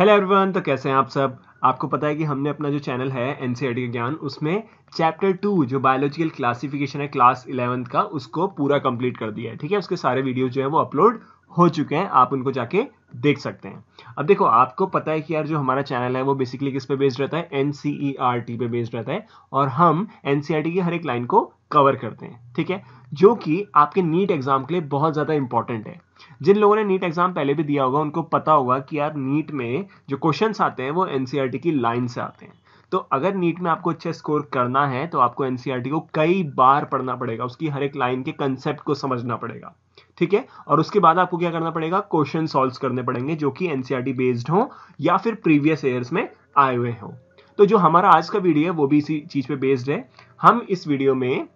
Hello everyone तो कैसे हैं आप सब आपको पता है कि हमने अपना जो चैनल है एन e का ज्ञान उसमें चैप्टर टू जो बायोलॉजिकल क्लासिफिकेशन है क्लास इलेवंथ का उसको पूरा कंप्लीट कर दिया है ठीक है उसके सारे वीडियो जो है वो अपलोड हो चुके हैं आप उनको जाके देख सकते हैं अब देखो आपको पता है कि यार जो हमारा चैनल है वो बेसिकली किस पे बेस्ड रहता है एन e पे बेस्ड रहता है और हम एन e की हर एक लाइन को कवर करते हैं ठीक है जो कि आपके नीट एग्जाम के लिए बहुत ज़्यादा इंपॉर्टेंट है जिन लोगों ने नीट एग्जाम पहले भी दिया होगा उनको पता होगा कि यार नीट में जो क्वेश्चन आते हैं वो एन e की लाइन से आते हैं तो अगर नीट में आपको अच्छा स्कोर करना है तो आपको एन को कई बार पढ़ना पड़ेगा उसकी हर एक लाइन के कंसेप्ट को समझना पड़ेगा ठीक है और उसके बाद आपको क्या करना पड़ेगा क्वेश्चन सॉल्व करने पड़ेंगे जो कि एनसीआरटी बेस्ड हो या फिर प्रीवियस ईयर्स में आए हुए हों तो जो हमारा आज का वीडियो है वो भी इसी चीज पे बेस्ड है हम इस वीडियो में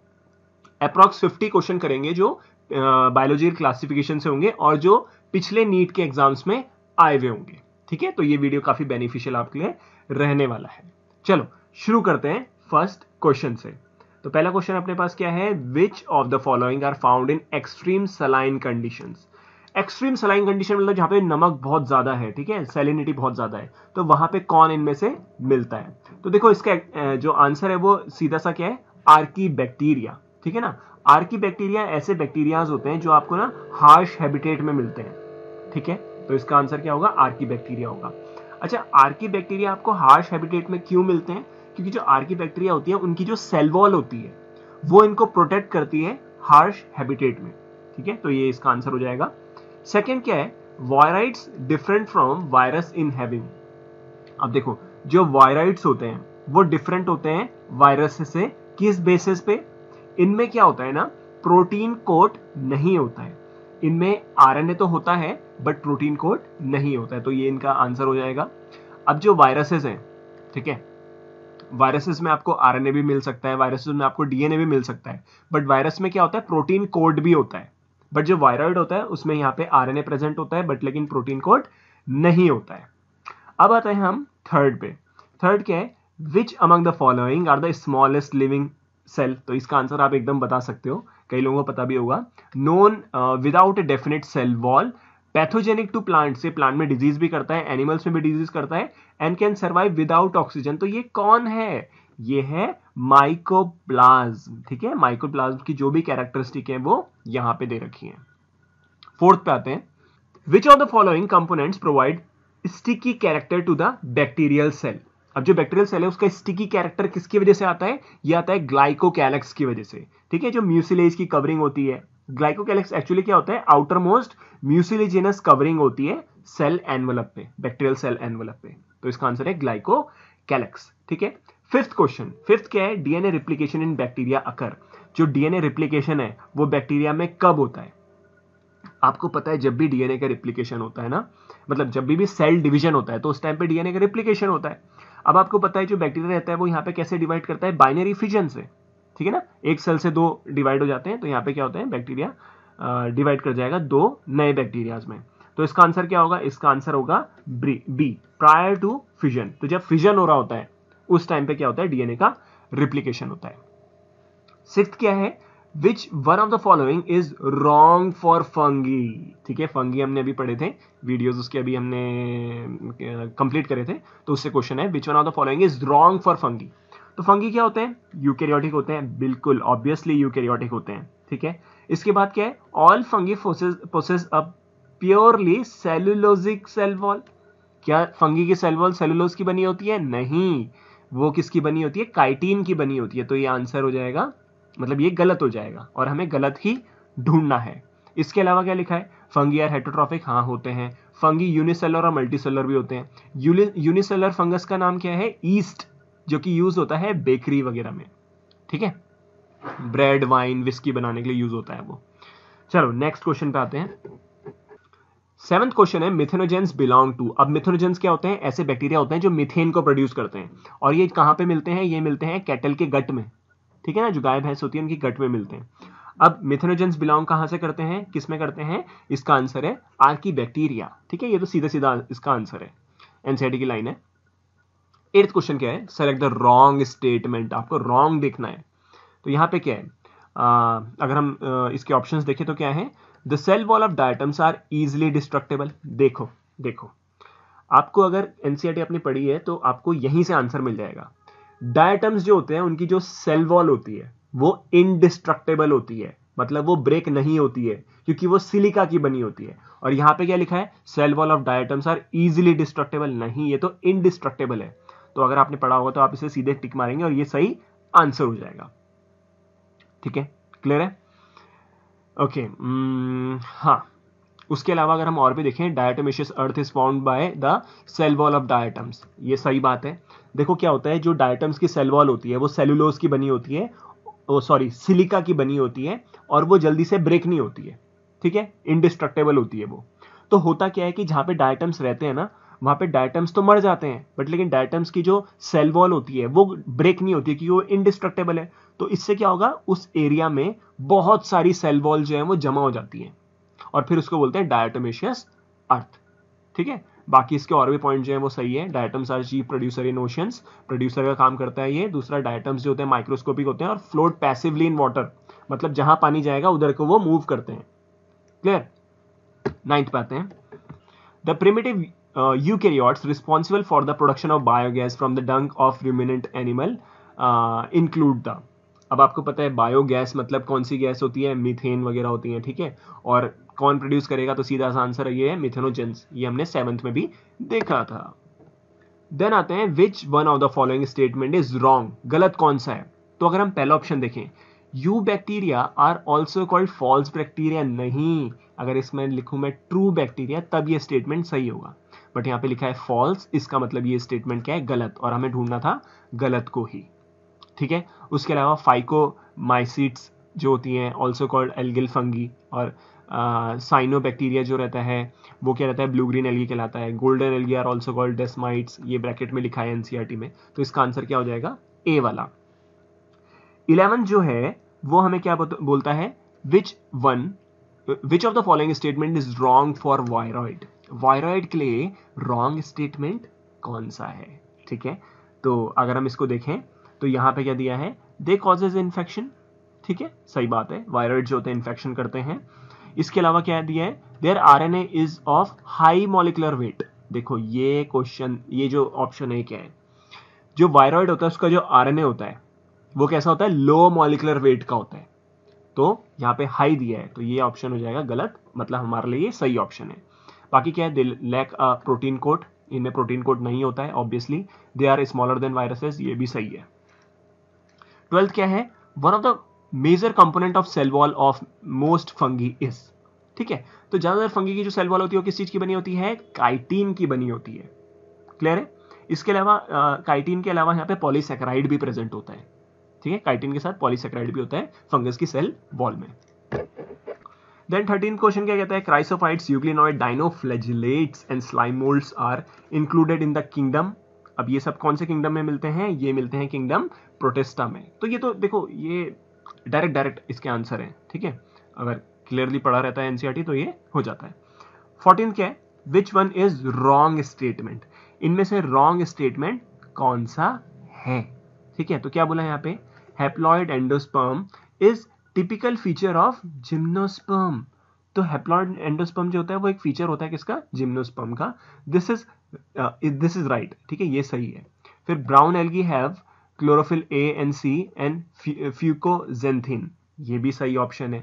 अप्रॉक्स 50 क्वेश्चन करेंगे जो बायोलॉजी क्लासिफिकेशन से होंगे और जो पिछले नीट के एग्जाम्स में आए हुए होंगे ठीक है तो ये वीडियो काफी बेनिफिशियल आपके लिए रहने वाला है चलो शुरू करते हैं फर्स्ट क्वेश्चन से तो पहला क्वेश्चन अपने पास क्या है which of the following are found in extreme saline condition extreme saline condition मतलब जहां पे नमक बहुत ज्यादा है ठीक है सेलिनिटी बहुत ज्यादा है तो वहां पे कौन इनमें से मिलता है तो देखो इसका जो आंसर है वो सीधा सा क्या है आर्की बैक्टीरिया ठीक है ना आर्की बैक्टीरिया ऐसे बैक्टीरियाज होते हैं जो आपको ना हार्श हैबिटेट में मिलते हैं ठीक है तो इसका आंसर क्या होगा आर्की बैक्टीरिया होगा अच्छा आर्की बैक्टीरिया आपको हार्श हैबिटेट में क्यों मिलते हैं क्योंकि जो आर की बैक्टीरिया होती है उनकी जो सेल वॉल होती है वो इनको प्रोटेक्ट करती है हार्श हैबिटेट में ठीक है तो ये इसका आंसर हो जाएगा सेकेंड क्या है viroids different from virus in having अब देखो जो वायराइड्स होते हैं वो डिफरेंट होते हैं वायरस से किस बेसिस पे इनमें क्या होता है ना प्रोटीन कोट नहीं होता है इनमें आरएनए तो होता है बट प्रोटीन कोट नहीं होता है तो ये इनका आंसर हो जाएगा अब जो वायरसेस हैं ठीक है वायरसेस में आपको आरएनए भी मिल सकता है वायरसेस में आपको डीएनए भी मिल सकता है बट वायरस में क्या होता है प्रोटीन कोड भी होता है बट जो वायरॉइड होता है उसमें यहाँ पे आरएनए प्रेजेंट होता है बट लेकिन प्रोटीन कोड नहीं होता है अब आते हैं हम थर्ड पे थर्ड क्या है which among the following are the smallest living cell तो इसका आंसर आप एकदम बता सकते हो कई लोगों को पता भी होगा known without a definite cell wall pathogenic to plant से प्लांट में डिजीज भी करता है एनिमल्स में भी डिजीज करता है and can survive without oxygen तो ये कौन है ये है माइकोप्लाज्म ठीक है माइकोप्लाज्म की जो भी कैरेक्टरिस्टिक है वो यहां पे दे रखी है फोर्थ पे आते हैं which of the following components provide sticky character to the bacterial cell अब जो बैक्टीरियल सेल है उसका स्टिकी कैरेक्टर किसकी वजह से आता है ये आता है ग्लाइकोकैलेक्स की वजह से ठीक है जो म्यूसिलेज की कवरिंग होती है ग्लाइकोकैलेक्स एक्चुअली क्या होता है आउटर मोस्ट म्यूसिलेजिनस कवरिंग होती है सेल एनवलप पे बैक्टीरियल सेल एनवलप पे तो इसका आंसर है ग्लाइको कैलेक्स ठीक है फिफ्थ क्वेश्चन फिफ्थ क्या है DNA replication in bacteria occur जो डीएनए रिप्लीकेशन है वो बैक्टीरिया में कब होता है आपको पता है जब भी डीएनए का रिप्लीकेशन होता है ना मतलब जब भी भी सेल डिवीजन होता है तो उस टाइम पे डीएनए का रिप्लीकेशन होता है अब आपको पता है जो बैक्टीरिया रहता है वो यहां पे कैसे डिवाइड करता है बाइनरी फिजन से ठीक है ना एक सेल से दो डिवाइड हो जाते हैं तो यहाँ पे क्या होता है बैक्टीरिया डिवाइड कर जाएगा दो नए बैक्टीरियाज में तो इसका आंसर क्या होगा इसका आंसर होगा बी प्रायर टू फिजन तो जब फिजन हो रहा होता है उस टाइम पे क्या होता है डीएनए का रिप्लीकेशन होता है सिक्स क्या है which one of the following is wrong for fungi ठीक है फंगी हमने अभी पढ़े थे वीडियोस उसके अभी हमने कंप्लीट करे थे तो उससे क्वेश्चन है which one of the following is wrong for fungi तो फंगी क्या होते हैं यूकेरियोटिक होते हैं बिल्कुल ऑब्वियसली यूकेरियोटिक होते हैं ठीक है इसके बाद क्या है all fungi process a purely cellulosic cell wall क्या फंगी की सेल वॉल सेलुलोज की बनी होती है नहीं वो किसकी बनी होती है काइटीन की बनी होती है तो ये आंसर हो जाएगा मतलब ये गलत हो जाएगा और हमें गलत ही ढूंढना है इसके अलावा क्या लिखा है फंगी आर हेटोट्रॉफिक हाँ होते हैं फंगी यूनिसेलर और मल्टीसेलर भी होते हैं यूनिसेलर फंगस का नाम क्या है ईस्ट जो कि यूज होता है बेकरी वगैरह में ठीक है ब्रेड वाइन विस्की बनाने के लिए यूज होता है वो चलो नेक्स्ट क्वेश्चन पे आते हैं सेवंथ क्वेश्चन है मिथेनोजेंस बिलोंग टू अब मिथेनोजेंस क्या होते हैं ऐसे बैक्टीरिया होते हैं जो मिथेन को प्रोड्यूस करते हैं और ये कहां पे मिलते हैं ये मिलते हैं कैटल के गट में ठीक है ना जो गाय भैंस होती है उनकी गट में मिलते हैं अब मिथेनोजेंस बिलोंग कहां से करते हैं किस में करते हैं इसका आंसर है आर्की बैक्टीरिया ठीक है ये तो सीधा सीधा इसका आंसर है एनसीआरटी e की लाइन है एट्थ क्वेश्चन क्या है सेलेक्ट द रॉन्ग स्टेटमेंट आपको रॉन्ग देखना है तो यहाँ पे क्या है uh, अगर हम uh, इसके ऑप्शन देखें तो क्या है the cell wall of diatoms are easily destructible देखो देखो आपको अगर एनसीईआरटी e आपने पढ़ी है तो आपको यहीं से आंसर मिल जाएगा डायटम्स जो होते हैं उनकी जो सेल वॉल होती है वो इनडिस्ट्रक्टेबल होती है मतलब वो ब्रेक नहीं होती है क्योंकि वो सिलिका की बनी होती है और यहां पे क्या लिखा है cell wall of diatoms are easily destructible नहीं ये तो इनडिस्ट्रक्टेबल है तो अगर आपने पढ़ा होगा तो आप इसे सीधे टिक मारेंगे और ये सही आंसर हो जाएगा ठीक है क्लियर है ओके हम्म, हाँ उसके अलावा अगर हम और भी देखें diatomaceous earth is found by the cell wall of diatoms ये सही बात है देखो क्या होता है जो डायटम्स की सेल वॉल होती है वो सेलुलोज की बनी होती है वो सॉरी सिलिका की बनी होती है और वो जल्दी से ब्रेक नहीं होती है ठीक है इनडिस्ट्रक्टेबल होती है वो तो होता क्या है कि जहाँ पे डायटम्स रहते हैं ना वहाँ पे डायटम्स तो मर जाते हैं बट लेकिन डायटम्स की जो सेल वॉल होती है वो ब्रेक नहीं होती क्योंकि वो इनडिस्ट्रक्टेबल है तो इससे क्या होगा उस एरिया में बहुत सारी सेल वॉल जो है वो जमा हो जाती है और फिर उसको बोलते हैं डायटमेशियस अर्थ ठीक है बाकी इसके और भी पॉइंट जो है वो सही है diatoms are chief producer in oceans producer का काम करता है ये दूसरा डायटम्स जो होते हैं माइक्रोस्कोपिक होते हैं और फ्लोट पैसिवली इन वाटर मतलब जहां पानी जाएगा उधर को वो मूव करते हैं क्लियर नाइन्थ पाते हैं the primitive uh, eukaryotes responsible for the production of biogas from the dung of ruminant animal include uh, the अब आपको पता है बायोगैस मतलब कौन सी गैस होती है मिथेन वगैरह होती है ठीक है और कौन प्रोड्यूस करेगा तो सीधा सा आंसर ये है मिथेनोजेंस ये हमने सेवंथ में भी देखा था देन आते हैं which one of the following statement is wrong गलत कौन सा है तो अगर हम पहला ऑप्शन देखें eubacteria are also called false bacteria नहीं अगर इसमें लिखूं मैं ट्रू बैक्टीरिया तब ये स्टेटमेंट सही होगा बट यहाँ पे लिखा है फॉल्स इसका मतलब ये स्टेटमेंट क्या है गलत और हमें ढूंढना था गलत को ही ठीक है उसके अलावा फाइको माइसिट्स जो होती हैं ऑल्सो कॉल्ड एलगिल फंगी और साइनो uh, बैक्टीरिया जो रहता है वो क्या रहता है ब्लू ग्रीन एलगी कहलाता है golden algae are also called desmids ये ब्रैकेट में लिखा है एनसीआरटी e में तो इसका आंसर क्या हो जाएगा ए वाला इलेवन जो है वो हमें क्या बोलता है which one which of the following statement is wrong for viroid viroid के लिए रॉन्ग स्टेटमेंट कौन सा है ठीक है तो अगर हम इसको देखें तो यहाँ पे क्या दिया है दे कॉजेज इन्फेक्शन ठीक है सही बात है वायरॉइड जो होते हैं इन्फेक्शन करते हैं इसके अलावा क्या दिया है their R N A is of high molecular weight देखो ये क्वेश्चन ये जो ऑप्शन है क्या है जो वायरॉइड होता है उसका जो आर एन ए होता है वो कैसा होता है लो मोलिकुलर वेट का होता है तो यहाँ पे हाई दिया है तो ये ऑप्शन हो जाएगा गलत मतलब हमारे लिए सही ऑप्शन है बाकी क्या है they lack a protein coat इनमें प्रोटीन कोट नहीं होता है obviously they are smaller than viruses ये भी सही है ट्वेल्थ क्या है one of the major component of cell wall of most fungi is ठीक है तो ज्यादातर फंगी की जो सेल वॉल होती है किस चीज की बनी होती है काइटीन की बनी होती है क्लियर है इसके अलावा काइटीन के अलावा यहाँ पे पॉलीसेक्राइड भी प्रेजेंट होता है ठीक है काइटीन के साथ पॉलीसेक्राइड भी होता है फंगस की सेल वॉल में देन थर्टीन क्वेश्चन क्या कहता है chrysophytes euglenoids dinoflagellates and slime moulds are included in the kingdom अब ये सब कौन से किंगडम में मिलते हैं ये मिलते हैं किंगडम प्रोटेस्टा में तो ये तो देखो ये डायरेक्ट डायरेक्ट इसके आंसर है ठीक है अगर क्लियरली पढ़ा रहता है एनसीआर e तो ये हो जाता है फोर्टीन क्या है which one is wrong statement इनमें से रॉन्ग स्टेटमेंट कौन सा है ठीक है तो क्या बोला यहाँ पे haploid endosperm is typical feature of gymnosperm तो हेप्लॉइड एंडोस्पर्म जो होता है वो एक फीचर होता है किसका जिम्नोस्पर्म का this is this is right ठीक है ये सही है फिर brown algae have chlorophyll a and c and fucoxanthin ये भी सही ऑप्शन है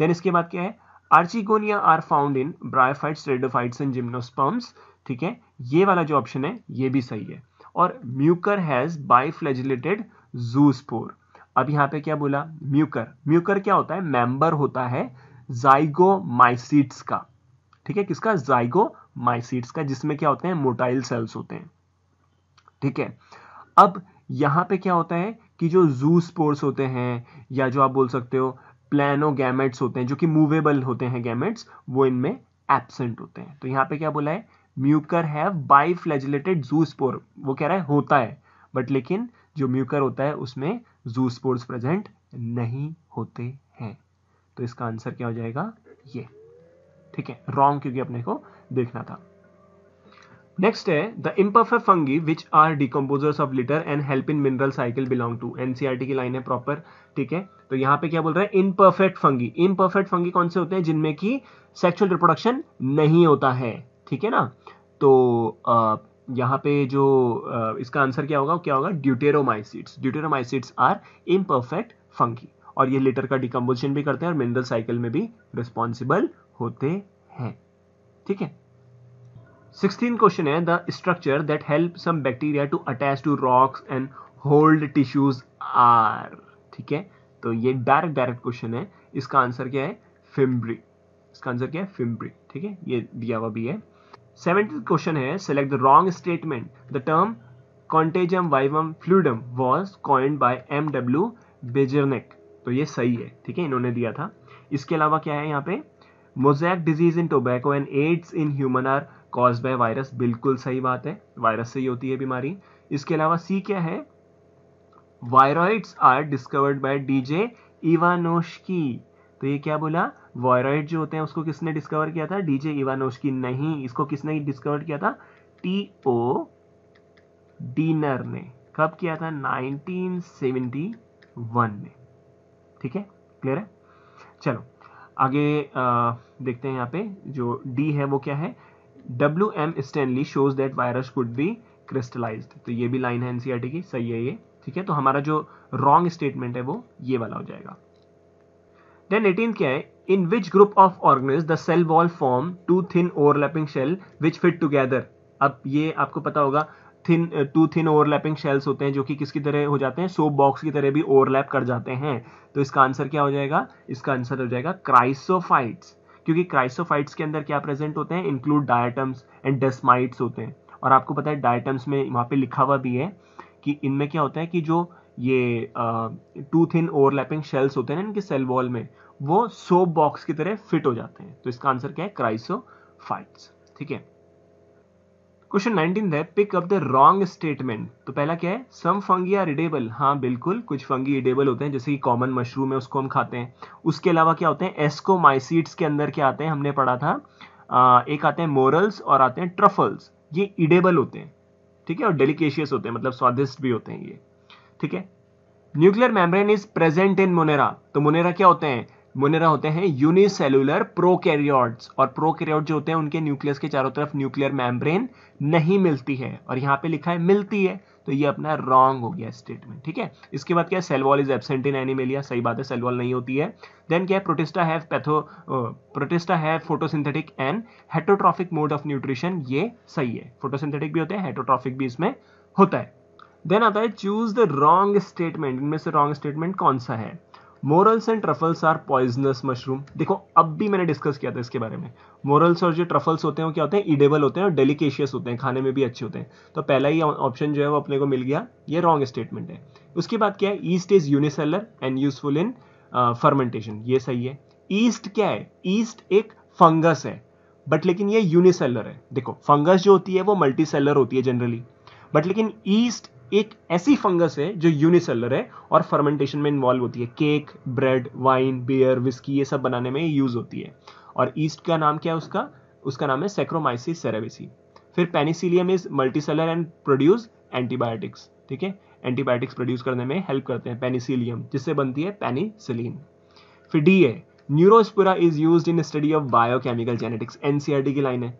देन इसके बाद क्या है archegonia are found in bryophytes pteridophytes and gymnosperms ठीक है ये वाला जो ऑप्शन है ये भी सही है और म्यूकर हैज बाइफ्लेजिलेटेड जूस्पोर अब यहां पे क्या बोला म्यूकर म्यूकर क्या होता है मेंबर होता है जाइगोमाइसिट्स का ठीक है किसका जाइगोमाइसिट्स का जिसमें क्या होते हैं मोटाइल सेल्स होते हैं ठीक है अब यहां पे क्या होता है कि जो जू स्पोर्स होते हैं या जो आप बोल सकते हो प्लानो गैमेट्स होते हैं जो कि मूवेबल होते हैं गैमेट्स वो इनमें एबसेंट होते हैं तो यहां पे क्या बोला है mucor have biflagellated zoospore वो कह रहा है होता है बट लेकिन जो म्यूकर होता है उसमें जू स्पोर्ट्स प्रेजेंट नहीं होते हैं तो इसका आंसर क्या हो जाएगा ये ठीक है रॉन्ग क्योंकि अपने को देखना था नेक्स्ट है the imperfect fungi which are decomposers of litter and help in mineral cycle belong to NCERT की लाइन है प्रॉपर ठीक है तो यहाँ पे क्या बोल रहा है इम्परफेक्ट फंगी इम्परफेक्ट फंगी कौन से होते हैं जिनमें की सेक्सुअल रिप्रोडक्शन नहीं होता है ठीक है ना तो यहाँ पे जो इसका आंसर क्या होगा क्या होगा deuteromycetes deuteromycetes are imperfect fungi और ये लेटर का डिकम्पोजिशन भी करते हैं और मिनरल साइकिल में भी रिस्पॉन्सिबल होते हैं ठीक है सिक्सटीन क्वेश्चन है the structure that help some bacteria to attach to rocks and hold tissues are ठीक है तो ये डायरेक्ट डायरेक्ट क्वेश्चन है इसका आंसर क्या है फिम्ब्री इसका आंसर क्या है फिम्ब्री ठीक है ये दिया हुआ भी है सेवेंटी क्वेश्चन है select the wrong statement the term contagium vivum fluidum was coined by M W Beijerinck तो ये सही है ठीक है इन्होंने दिया था इसके अलावा क्या है यहाँ पे mosaic disease in tobacco and AIDS in human are cause by virus बिल्कुल सही बात है वायरस से ही होती है बीमारी इसके अलावा सी क्या है viroids are discovered by D J Ivanowsky तो ये क्या बोला वॉयरॉइड जो होते हैं उसको किसने डिस्कवर किया था डीजे की नहीं इसको किसने डिस्कवर किया था टी ओ डीनर ने कब किया था 1971 में ठीक है क्लियर है चलो आगे आ, देखते हैं यहाँ पे जो डी है वो क्या है W M Stanley shows that virus could be crystallise तो ये भी लाइन है एनसीआरटी e की सही है ये ठीक है तो हमारा जो रॉन्ग स्टेटमेंट है वो ये वाला हो जाएगा देन एटीन क्या है in which group of organism the cell wall form two thin overlapping shell which fit together अब ये आपको पता होगा thin two thin overlapping shells होते हैं जो कि किसकी तरह हो जाते हैं सोप बॉक्स की तरह भी ओवरलैप कर जाते हैं तो इसका आंसर क्या हो जाएगा इसका आंसर हो जाएगा क्राइसोफाइट्स क्योंकि क्राइसोफाइट्स के अंदर क्या प्रेजेंट होते हैं इंक्लूड डायटम्स एंड डेस्माइट्स होते हैं और आपको पता है डायटम्स में वहाँ पे लिखा हुआ भी है कि इनमें क्या होता है कि जो ये टू थिन ओवरलैपिंग शेल्स होते हैं ना इनके सेल वॉल में वो सोप बॉक्स की तरह फिट हो जाते हैं तो इसका आंसर क्या है क्राइसो ठीक है क्वेश्चन 19 है pick up the wrong statement तो पहला क्या है सम फंगी आर इडेबल हाँ बिल्कुल कुछ फंगी इडेबल होते हैं जैसे कि कॉमन मशरूम है उसको हम खाते हैं उसके अलावा क्या होते हैं एस्कोमाइसीड्स के अंदर क्या आते हैं हमने पढ़ा था आ, एक आते हैं मोरल्स और आते हैं ट्रफल्स ये इडेबल होते हैं ठीक है और डेलिकेशियस होते हैं मतलब स्वादिष्ट भी होते हैं ये ठीक है nuclear membrane is present in Monera तो मोनेरा क्या होते हैं मोनेरा होते हैं यूनिसेलुलर प्रोकैरियोट्स और प्रोकैरियोट जो होते हैं उनके न्यूक्लियस के चारों तरफ न्यूक्लियर मेम्ब्रेन नहीं मिलती है और यहां पे लिखा है मिलती है तो ये अपना रॉन्ग हो गया स्टेटमेंट ठीक है इसके बाद क्या है cell wall is absent in Animalia सही बात है सेलवॉल नहीं होती है देन क्या है Protista have patho Protista have photosynthetic and heterotrophic mode of nutrition ये सही है फोटोसिंथेटिक भी होते हैं हेटोट्रॉफिक भी इसमें होता है देन आता है चूज द रॉन्ग स्टेटमेंट इनमें से रॉन्ग स्टेटमेंट कौन सा है morels and truffles are poisonous mushroom देखो अब भी मैंने डिस्कस किया था इसके बारे में मोरल्स और जो ट्रफल्स होते हैं वो क्या होते हैं इडेबल होते हैं और डेलीकेशियस होते हैं खाने में भी अच्छे होते हैं तो पहला ही ऑप्शन जो है वो अपने को मिल गया ये रॉन्ग स्टेटमेंट है उसके बाद क्या है yeast is unicellular and useful in fermentation ये सही है ईस्ट क्या है ईस्ट एक फंगस है बट लेकिन ये यूनिसेलर है देखो फंगस जो होती है वो मल्टी सेलर होती है जनरली बट लेकिन ईस्ट एक ऐसी फंगस है जो यूनिसेलर है और फर्मेंटेशन में इन्वॉल्व होती है cake bread wine beer whisky ये सब बनाने में यूज होती है और ईस्ट का नाम क्या है उसका उसका नाम है सेक्रोमाइसिस सेरेविसी फिर Penicillium is multicellular and produce antibiotics ठीक है एंटीबायोटिक्स प्रोड्यूस करने में हेल्प करते हैं पेनिसिलियम जिससे बनती है पेनिसिलिन फिर D a Neurospora is use in study of biochemical genetics NCERT की लाइन है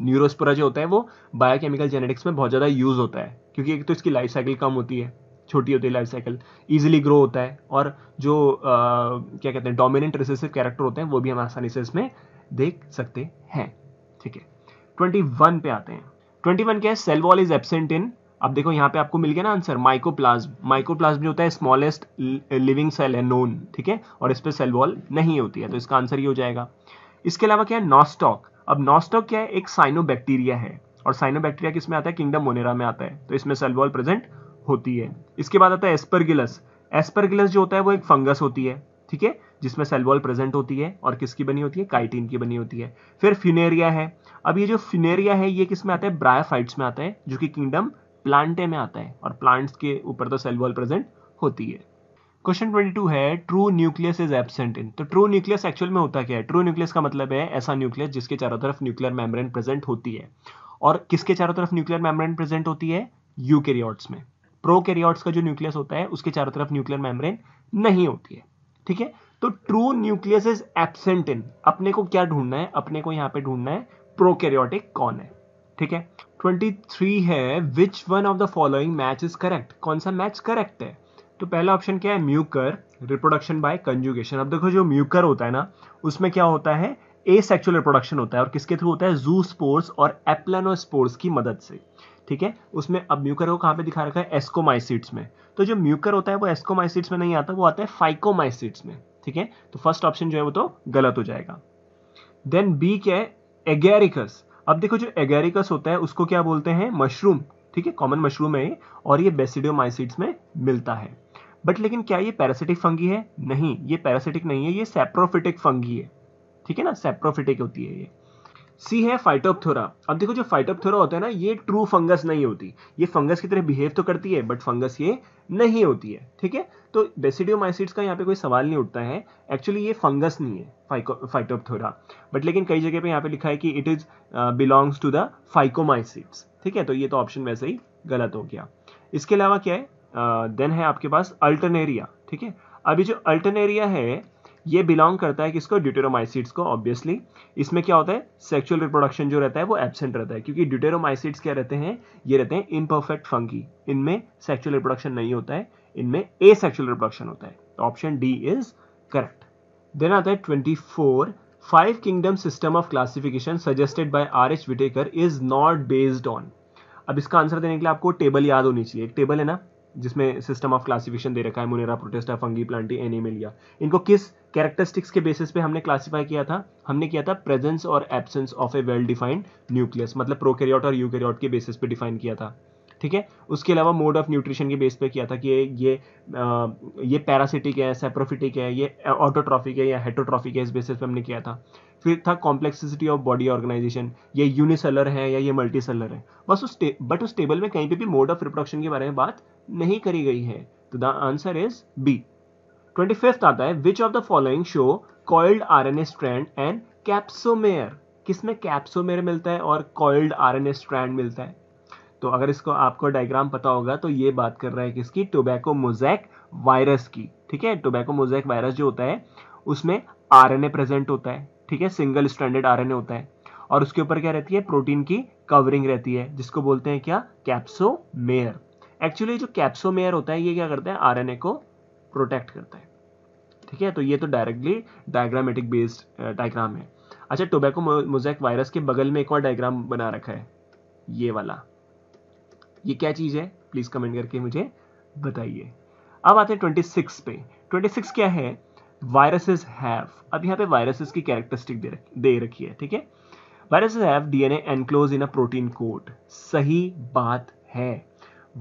न्यूरोस्पुरा जो होता है वो बायोकेमिकल जेनेटिक्स में बहुत ज़्यादा यूज होता है क्योंकि एक तो इसकी लाइफ साइकिल कम होती है छोटी होती है लाइफ साइकिल ईजिली ग्रो होता है और जो आ, क्या कहते हैं डोमिनेंट रिसेसिव कैरेक्टर होते हैं वो भी हम आसानी से इसमें देख सकते हैं ठीक है ट्वेंटी वन पे आते हैं ट्वेंटी वन क्या है cell wall is absent in अब देखो यहाँ पे आपको मिल गया ना आंसर माइकोप्लाज्म माइकोप्लाज्म जो होता है स्मॉलेस्ट लिविंग सेल है नोन ठीक है और इस पर सेल वॉल नहीं होती है तो इसका आंसर ये हो जाएगा इसके अलावा क्या है नॉस्टॉक अब नॉस्टॉक क्या है एक साइनोबैक्टीरिया है और साइनोबैक्टीरिया में आता है किंगडम मोनेरा में आता है तो इसमें सेलवॉल प्रेजेंट होती है इसके बाद आता है एस्परगिलस एस्परगिलस जो होता है वो एक फंगस होती है ठीक है जिसमें सेलवॉल प्रेजेंट होती है और किसकी बनी होती है काइटिन की बनी होती है फिर फ्यूनेरिया है अब ये जो फ्यूनेरिया है ये किस में आता है ब्रायोफाइट्स में आता है जो कि किंगडम प्लांटे में आता है और प्लांट्स के ऊपर तो सेलवॉल प्रेजेंट होती है क्वेश्चन 22 है true nucleus is absent in तो ट्रू न्यूक्लियस एक्चुअल में होता क्या है ट्रू न्यूक्लियस का मतलब है ऐसा न्यूक्लियस जिसके चारों तरफ न्यूक्लियर मेम्ब्रेन प्रेजेंट होती है और किसके चारों तरफ न्यूक्लियर मेम्ब्रेन प्रेजेंट होती है यूकेरियोट्स में प्रोकैरियोट्स का जो न्यूक्लियस होता है उसके चारों तरफ न्यूक्लियर मेम्ब्रेन नहीं होती है ठीक है तो true nucleus is absent in अपने को क्या ढूंढना है अपने को यहां पे ढूंढना है प्रोकेरियोटिक कौन है ठीक है 23 है which one of the following match is correct कौन सा मैच करेक्ट है तो पहला ऑप्शन क्या है म्यूकर रिप्रोडक्शन बाय कंजुगेशन अब देखो जो म्यूकर होता है ना उसमें क्या होता है ए सेक्चुअल रिप्रोडक्शन होता है और किसके थ्रू होता है जू स्पोर्स और एप्लानोस्पोर्स की मदद से ठीक है उसमें अब म्यूकर को कहाँ पे दिखा रखा है एस्कोमाइसिट्स में तो जो म्यूकर होता है वो एस्कोमाइसिट्स में नहीं आता वो आता है फाइकोमाइसिट्स में ठीक है तो फर्स्ट ऑप्शन जो है वो तो गलत हो जाएगा देन बी क्या है एगेरिकस अब देखो जो एगेरिकस होता है उसको क्या बोलते हैं मशरूम ठीक है कॉमन मशरूम है और ये बेसिडियोमाइसिट्स में मिलता है बट लेकिन क्या ये पैरासिटिक फंगी है नहीं ये पैरासिटिक नहीं है ये सेप्रोफिटिक फंगी है ठीक है ना सेप्रोफिटिक होती है ये सी है फाइटोपथोरा अब देखो जो फाइटोपथोरा होता है ना ये ट्रू फंगस नहीं होती ये फंगस की तरह बिहेव तो करती है बट फंगस ये नहीं होती है ठीक है तो बेसिडियोमाइसिड्स का यहाँ पे कोई सवाल नहीं उठता है एक्चुअली ये फंगस नहीं है फाइटोपथोरा बट लेकिन कई जगह पे यहाँ पे लिखा है कि it is belongs to the phycomycetes ठीक है तो ये तो ऑप्शन वैसे ही गलत हो गया इसके अलावा क्या है देन uh, है आपके पास अल्टरनेरिया ठीक है अभी जो अल्टरनेरिया है ये बिलोंग करता है किसको ड्यूटेरोमाइसिट्स को ऑब्वियसली इसमें क्या होता है सेक्सुअल रिप्रोडक्शन जो रहता है वो एबसेंट रहता है क्योंकि ड्यूटेरोमाइसिट्स क्या रहते हैं ये रहते हैं इनपरफेक्ट फंकी इनमें सेक्सुअल रिप्रोडक्शन नहीं होता है इनमें ए सेक्सुअल रिप्रोडक्शन होता है option D is correct then आता है twenty five kingdom system of classification suggested by R H Whittaker is not based on अब इसका आंसर देने के लिए आपको टेबल याद होनी चाहिए एक टेबल है ना जिसमें सिस्टम ऑफ क्लासिफिकेशन दे रखा है Monera Protista Fungi Plantae Animalia इनको किस कैरेक्टरिस्टिक्स के बेसिस पे हमने क्लासिफाई किया था हमने किया था प्रेजेंस और absence of a well defined nucleus मतलब प्रोकेरियोट और यूकेरियोट के बेसिस पे डिफाइन किया था ठीक है उसके अलावा मोड ऑफ न्यूट्रिशन के बेस पे किया था कि ये ये ये पैरासिटिक है सेप्रोफिटिक है ये ऑटोट्रॉफिक है या हेटोट्रॉफिक है इस बेसिस पे हमने किया था फिर था कॉम्प्लेक्सिटी ऑफ बॉडी ऑर्गेनाइजेशन ये यूनिसेलर है या ये मल्टी सेलर है बस उस बट उस टेबल में कहीं पे भी मोड ऑफ रिप्रोडक्शन के बारे में बात नहीं करी गई है तो the answer is B twenty fifth आता है which of the following show coiled R N A strand and capsomere किसमें कैप्सोमेयर मिलता है और coiled R N A strand मिलता है तो अगर इसको आपको डायग्राम पता होगा तो ये बात कर रहा है किसकी टोबैको मोजैक वायरस की ठीक है टोबैको मोजैक वायरस जो होता है उसमें आरएनए प्रेजेंट होता है ठीक है सिंगल स्टैंडर्ड आर होता है और उसके ऊपर क्या रहती है प्रोटीन की कवरिंग रहती है जिसको बोलते हैं क्या कैप्सोमेयर एक्चुअली जो कैप्सोमेयर होता है ये क्या करता है आरएनए को प्रोटेक्ट करता है ठीक है तो ये तो डायरेक्टली डायग्रामेटिक बेस्ड डायग्राम है अच्छा टोबैको मोजैक वायरस के बगल में एक और डायग्राम बना रखा है ये वाला ये क्या चीज़ है प्लीज़ कमेंट करके मुझे बताइए अब आते हैं ट्वेंटी पे ट्वेंटी क्या है वायरसेस हैव अब यहाँ पे वायरसेस की कैरेक्टरिस्टिक दे, दे रखी है ठीक है viruses have DNA enclose in a protein code सही बात है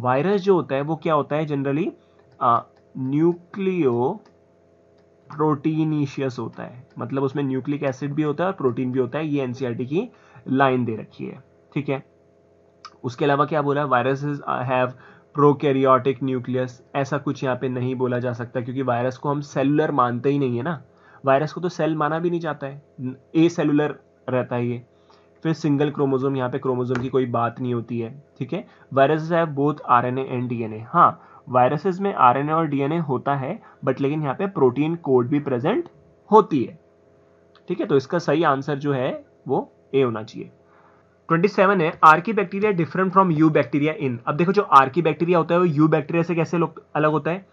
वायरस जो होता है वो क्या होता है जनरली न्यूक्लियो प्रोटीनिशियस होता है मतलब उसमें न्यूक्लिक एसिड भी होता है और प्रोटीन भी होता है ये एनसीआरटी e की लाइन दे रखी है ठीक है उसके अलावा क्या बोला वायरसेस हैव प्रोकैरियोटिक न्यूक्लियस ऐसा कुछ यहाँ पे नहीं बोला जा सकता क्योंकि वायरस को हम सेलुलर मानते ही नहीं है ना वायरस को तो सेल माना भी नहीं जाता है ए सेलुलर रहता है ये फिर सिंगल क्रोमोजोम यहाँ पे क्रोमोजोम की कोई बात नहीं होती है ठीक है वायरसेज है both R N and DNA हाँ वायरसेज में आर और डीएनए होता है बट लेकिन यहाँ पे प्रोटीन कोड भी प्रेजेंट होती है ठीक है तो इसका सही आंसर जो है वो ए होना चाहिए ट्वेंटी सेवन है archaebacteria different from eubacteria in अब देखो जो आर्की बैक्टीरिया होता है वो यू बैक्टीरिया से कैसे अलग होता है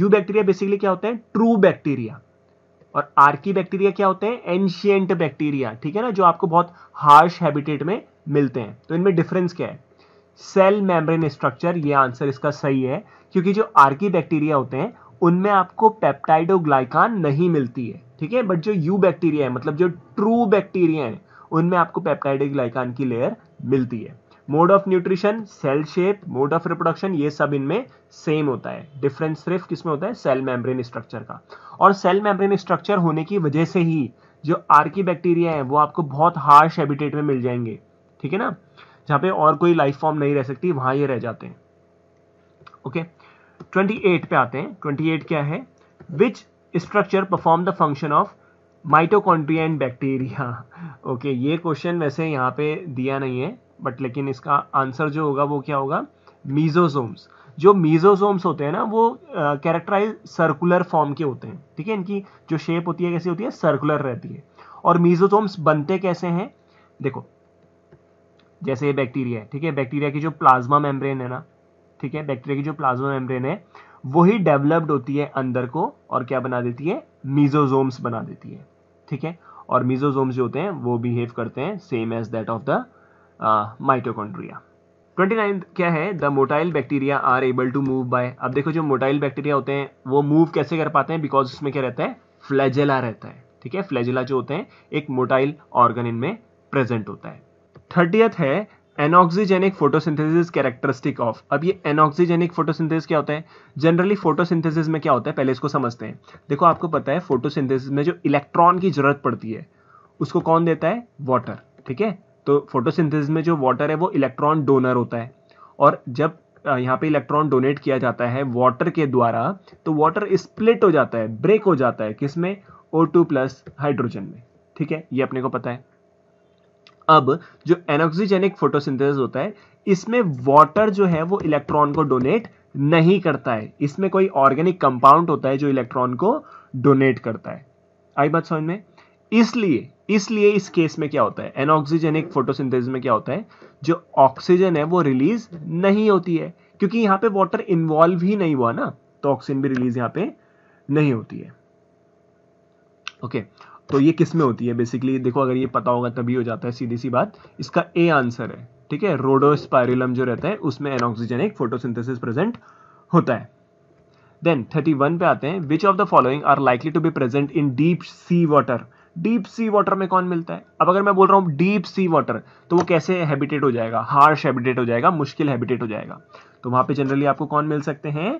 यू बैक्टीरिया बेसिकली क्या होता है ट्रू बैक्टीरिया और आर्की बैक्टीरिया क्या होते हैं एंशियंट बैक्टीरिया ठीक है ना जो आपको बहुत हार्श हैबिटेट में मिलते हैं तो इनमें डिफरेंस क्या है सेल मेम्ब्रेन स्ट्रक्चर ये आंसर इसका सही है क्योंकि जो आर्की बैक्टीरिया होते हैं उनमें आपको पेप्टाइडोग्लाइकान नहीं मिलती है ठीक है बट जो यू बैक्टीरिया है मतलब जो ट्रू बैक्टीरिया है उनमें आपको पेप्टाइडिक लाइकान की लेयर मिलती है mode of nutrition cell shape mode of reproduction ये सब इनमें सेम होता है डिफरेंस सिर्फ किसमें होता है सेल मेम्ब्रेन स्ट्रक्चर का और सेल मेम्ब्रेन स्ट्रक्चर होने की वजह से ही जो आर्की बैक्टीरिया है वो आपको बहुत हार्श हैबिटेट में मिल जाएंगे ठीक है ना जहां पे और कोई लाइफ फॉर्म नहीं रह सकती वहां ये रह जाते हैं ओके okay? 28 पे आते हैं 28 क्या है which structure perform the function of mitochondria and bacteria okay ये क्वेश्चन वैसे यहाँ पे दिया नहीं है बट लेकिन इसका आंसर जो होगा वो क्या होगा मीजोसोम्स जो मीजोसोम्स होते हैं ना वो कैरेक्टराइज सर्कुलर फॉर्म के होते हैं ठीक है इनकी जो शेप होती है कैसी होती है सर्कुलर रहती है और मीजोसोम्स बनते कैसे हैं देखो जैसे ये बैक्टीरिया है ठीक है बैक्टीरिया की जो प्लाज्मा मेम्ब्रेन है ना ठीक है बैक्टीरिया की जो प्लाज्मा मेम्ब्रेन है वही डेवलप्ड होती है अंदर को और क्या बना देती है मीजोजोम्स बना देती है ठीक है और मीजोजोम्स जो होते हैं वो बिहेव करते हैं same as that of the mitochondria twenty nine क्या है the motile bacteria are able to move by अब देखो जो मोटाइल बैक्टीरिया होते हैं वो मूव कैसे कर पाते हैं बिकॉज उसमें क्या रहता है फ्लैजेला रहता है ठीक है फ्लैजेला जो होते हैं एक मोटाइल ऑर्गन इनमें प्रेजेंट होता है थर्टियथ है एनऑक्सीजेनिक फोटोसिंथेसिस कैरेक्टरिस्टिक ऑफ अब ये एनऑक्सीजेनिक फोटोसिंथेसिस क्या होता है जनरली फोटोसिंथेसिस में क्या होता है पहले इसको समझते हैं देखो आपको पता है फोटोसिंथेसिस में जो इलेक्ट्रॉन की जरूरत पड़ती है उसको कौन देता है वाटर ठीक है तो फोटोसिंथेसिस में जो वाटर है वो इलेक्ट्रॉन डोनर होता है और जब यहाँ पे इलेक्ट्रॉन डोनेट किया जाता है वाटर के द्वारा तो वाटर स्प्लिट हो जाता है ब्रेक हो जाता है किसमें ओ टू प्लस हाइड्रोजन में ठीक है ये अपने को पता है अब जो एनोक्सीजेनिक फोटोसिंथेसिस होता है इसमें वाटर जो है वो इलेक्ट्रॉन को डोनेट नहीं करता है इसमें कोई ऑर्गेनिक कंपाउंड होता है जो इलेक्ट्रॉन को डोनेट करता है आई बात समझ में इसलिए इसलिए इस केस में क्या होता है एनऑक्सीजेनिक फोटोसिंथेसिस में क्या होता है जो ऑक्सीजन है वो रिलीज नहीं होती है क्योंकि यहां पे वाटर इन्वॉल्व ही नहीं हुआ ना तो ऑक्सीजन भी रिलीज यहां पे नहीं होती है ओके okay. तो ये किस में होती है बेसिकली देखो अगर ये पता होगा तभी हो जाता है सीधी सी बात इसका ए आंसर है ठीक है रोडोस्पायरुलम जो रहता है उसमें एनऑक्सीजेनिक फोटोसिंथेसिस प्रेजेंट होता है देन 31 पे आते हैं which of the following are likely to be present in deep sea water deep sea water में कौन मिलता है अब अगर मैं बोल रहा हूं डीप सी वाटर तो वो कैसे हैबिटेट हो जाएगा हार्श हैबिटेट हो जाएगा मुश्किल हैबिटेट हो जाएगा तो वहां पे जनरली आपको कौन मिल सकते हैं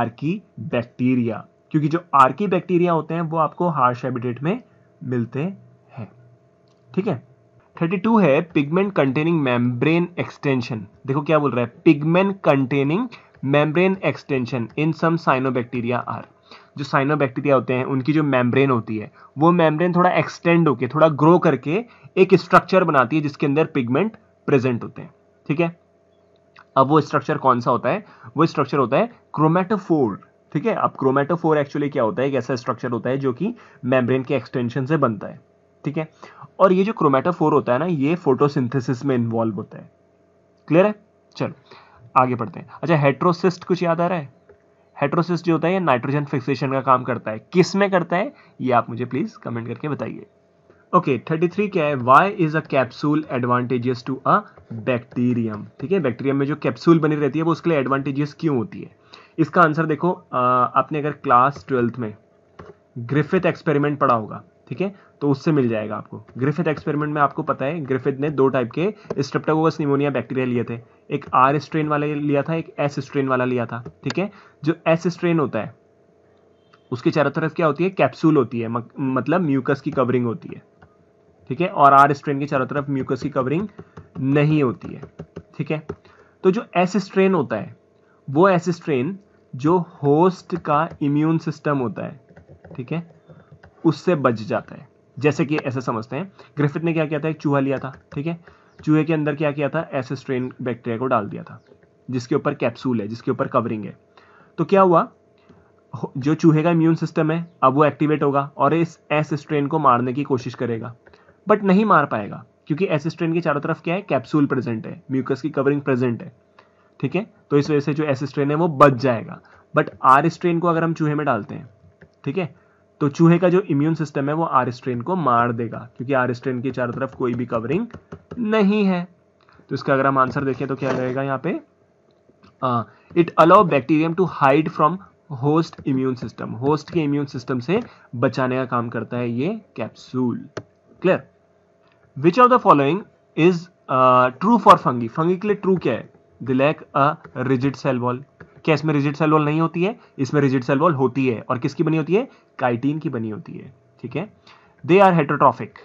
आर्की बैक्टीरिया क्योंकि जो आर्की बैक्टीरिया होते हैं वो आपको हार्श हैबिटेट में मिलते हैं ठीक है 32 है पिगमेंट कंटेनिंग मेम्ब्रेन एक्सटेंशन देखो क्या बोल रहा है pigment containing membrane extension in some cyanobacteria are जो साइनोबैक्टीरिया होते हैं उनकी जो मेम्ब्रेन होती है वो मेम्ब्रेन थोड़ा एक्सटेंड होके थोड़ा ग्रो करके एक स्ट्रक्चर बनाती है जिसके अंदर पिगमेंट प्रेजेंट होते हैं ठीक है अब वो स्ट्रक्चर कौन सा होता है वो स्ट्रक्चर होता है क्रोमेटोफोर ठीक है अब क्रोमेटोफोर एक्चुअली क्या होता है एक ऐसा स्ट्रक्चर होता है जो कि मेम्ब्रेन के एक्सटेंशन से बनता है ठीक है और ये जो क्रोमेटोफोर होता है ना ये फोटोसिंथेसिस में इन्वॉल्व होता है क्लियर है चलो आगे पढ़ते हैं अच्छा हेट्रोसिस्ट कुछ याद आ रहा है हेट्रोसिस्ट जो होता है ये नाइट्रोजन फिक्सेशन का काम करता है किस में करता है ये आप मुझे प्लीज कमेंट करके बताइए ओके okay, 33 क्या है why is a capsule advantageous to a bacterium ठीक है बैक्टीरियम में जो कैप्सूल बनी रहती है वो उसके लिए एडवांटेजियस क्यों होती है इसका आंसर देखो आपने अगर क्लास ट्वेल्थ में ग्रिफिथ एक्सपेरिमेंट पढ़ा होगा ठीक है तो उससे मिल जाएगा आपको ग्रिफिथ एक्सपेरिमेंट में आपको पता है ग्रिफिथ ने दो टाइप के स्ट्रेप्टोकोकस निमोनिया बैक्टीरिया लिए थे एक आर स्ट्रेन वाला लिया था एक एस स्ट्रेन वाला लिया था ठीक है जो एस स्ट्रेन होता है उसके चारों तरफ क्या होती है कैप्सूल होती है मतलब म्यूकस की कवरिंग होती है ठीक है और आर स्ट्रेन के चारों तरफ म्यूकस की कवरिंग नहीं होती है ठीक है तो जो एस स्ट्रेन होता है वो एस स्ट्रेन जो होस्ट का इम्यून सिस्टम होता है ठीक है उससे बच जाता है जैसे कि ऐसे समझते हैं ग्रिफिथ ने क्या किया था एक चूहा लिया था ठीक है चूहे के अंदर क्या किया था ऐसे स्ट्रेन बैक्टीरिया को डाल दिया था जिसके ऊपर कैप्सूल है जिसके ऊपर कवरिंग है तो क्या हुआ जो चूहे का इम्यून सिस्टम है अब वो एक्टिवेट होगा और इस एस स्ट्रेन को मारने की कोशिश करेगा बट नहीं मार पाएगा क्योंकि एस स्ट्रेन के चारों तरफ क्या है कैप्सूल प्रेजेंट है म्यूकस की कवरिंग प्रेजेंट है ठीक है तो इस वजह से जो एस स्ट्रेन है वो बच जाएगा बट आर स्ट्रेन को अगर हम चूहे में डालते हैं ठीक है तो चूहे का जो इम्यून सिस्टम है वो आर स्ट्रेन को मार देगा क्योंकि आर स्ट्रेन की चारों तरफ कोई भी कवरिंग नहीं है तो इसका अगर हम आंसर देखें तो क्या रहेगा यहाँ पे it allow bacterium to hide from host immune system host के इम्यून सिस्टम से बचाने का काम करता है ये capsule clear which of the following is true for fungi fungi के लिए ट्रू क्या है they lack a rigid cell wall क्या इसमें रिजिड सेल वॉल नहीं होती है इसमें रिजिड सेल वॉल होती है और किसकी बनी होती है काइटीन की बनी होती है ठीक है दे आर हेट्रोट्रॉफिक